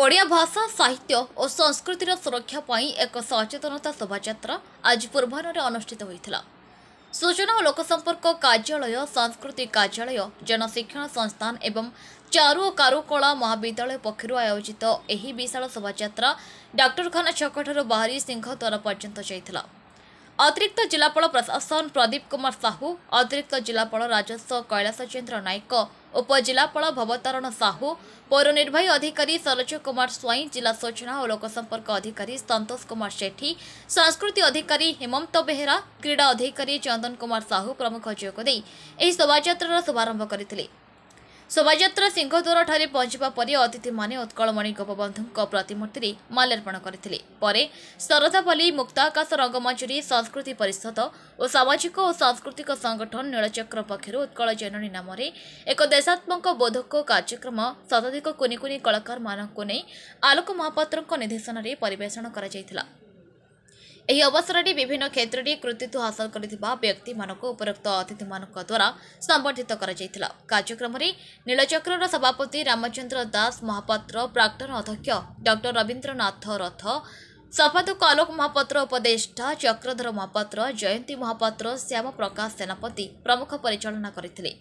ଓଡ଼ିଆ ଭାଷା ସାହିତ୍ୟ ଓ ସଂସ୍କୃତିର ସୁରକ୍ଷା ପାଇଁ ଏକ ସଚେତନତା ଶୋଭାଯାତ୍ରା ଆଜି ପୂର୍ବାହ୍ନରେ ଅନୁଷ୍ଠିତ ହୋଇଥିଲା ସୂଚନା ଓ ଲୋକସମ୍ପର୍କ କାର୍ଯ୍ୟାଳୟ ସଂସ୍କୃତି କାର୍ଯ୍ୟାଳୟ ଜନଶିକ୍ଷଣ ସଂସ୍ଥାନ ଏବଂ ଚାରୁ ଓ କାରୁକଳା ମହାବିଦ୍ୟାଳୟ ପକ୍ଷରୁ ଆୟୋଜିତ ଏହି ବିଶାଳ ଶୋଭାଯାତ୍ରା ଡାକ୍ତରଖାନା ଛକଠାରୁ ବାହାରି ସିଂହଦ୍ୱାର ପର୍ଯ୍ୟନ୍ତ ଯାଇଥିଲା ଅତିରିକ୍ତ ଜିଲ୍ଲାପାଳ ପ୍ରଶାସନ ପ୍ରଦୀପ କୁମାର ସାହୁ ଅତିରିକ୍ତ ଜିଲ୍ଲାପାଳ ରାଜସ୍ୱ କୈଳାସ ଚନ୍ଦ୍ର ନାୟକ ଉପଜିଲ୍ଲାପାଳ ଭବତାରଣ ସାହୁ ପୌର ନିର୍ବାହୀ ଅଧିକାରୀ ସରୋଜ କୁମାର ସ୍ୱାଇଁ ଜିଲ୍ଲା ସୂଚନା ଓ ଲୋକସମ୍ପର୍କ ଅଧିକାରୀ ସନ୍ତୋଷ କୁମାର ସେଠୀ ସଂସ୍କୃତି ଅଧିକାରୀ ହେମନ୍ତ ବେହେରା କ୍ରୀଡ଼ା ଅଧିକାରୀ ଚନ୍ଦନ କୁମାର ସାହୁ ପ୍ରମୁଖ ଯୋଗ ଦେଇ ଏହି ଶୋଭାଯାତ୍ରାର ଶୁଭାରମ୍ଭ କରିଥିଲେ ଶୋଭାଯାତ୍ରା ସିଂହଦ୍ୱାରଠାରେ ପହଞ୍ଚିବା ପରେ ଅତିଥିମାନେ ଉତ୍କଳମଣି ଗୋପବନ୍ଧୁଙ୍କ ପ୍ରତିମୂର୍ତ୍ତିରେ ମାଲ୍ୟାର୍ପଣ କରିଥିଲେ ପରେ ସରଦାପାଲି ମୁକ୍ତାକାଶ ରଙ୍ଗମଞ୍ଚରେ ସଂସ୍କୃତି ପରିଷଦ ଓ ସାମାଜିକ ଓ ସାଂସ୍କୃତିକ ସଂଗଠନ ନୀଳଚକ୍ର ପକ୍ଷରୁ ଉତ୍କଳ ଜନନୀ ନାମରେ ଏକ ଦେଶାତ୍ମକ ବୋଧକ କାର୍ଯ୍ୟକ୍ରମ ଶତାଧିକ କୁନି କୁନି କଳାକାରମାନଙ୍କୁ ନେଇ ଆଲୋକ ମହାପାତ୍ରଙ୍କ ନିର୍ଦ୍ଦେଶନାରେ ପରିବେଷଣ କରାଯାଇଥିଲା ଏହି ଅବସରରେ ବିଭିନ୍ନ କ୍ଷେତ୍ରରେ କୃତିତ୍ୱ ହାସଲ କରିଥିବା ବ୍ୟକ୍ତିମାନଙ୍କୁ ଉପରୋକ୍ତ ଅତିଥିମାନଙ୍କ ଦ୍ୱାରା ସମ୍ବର୍ଦ୍ଧିତ କରାଯାଇଥିଲା କାର୍ଯ୍ୟକ୍ରମରେ ନୀଳଚକ୍ରର ସଭାପତି ରାମଚନ୍ଦ୍ର ଦାସ ମହାପାତ୍ର ପ୍ରାକ୍ତନ ଅଧ୍ୟକ୍ଷ ଡକ୍ଟର ରବୀନ୍ଦ୍ରନାଥ ରଥ ସଭାଧ୍ୟକ୍ଷ ଆଲୋକ ମହାପାତ୍ର ଉପଦେଷ୍ଟା ଚକ୍ରଧର ମହାପାତ୍ର ଜୟନ୍ତୀ ମହାପାତ୍ର ଶ୍ୟାମ ପ୍ରକାଶ ସେନାପତି ପ୍ରମୁଖ ପରିଚାଳନା କରିଥିଲେ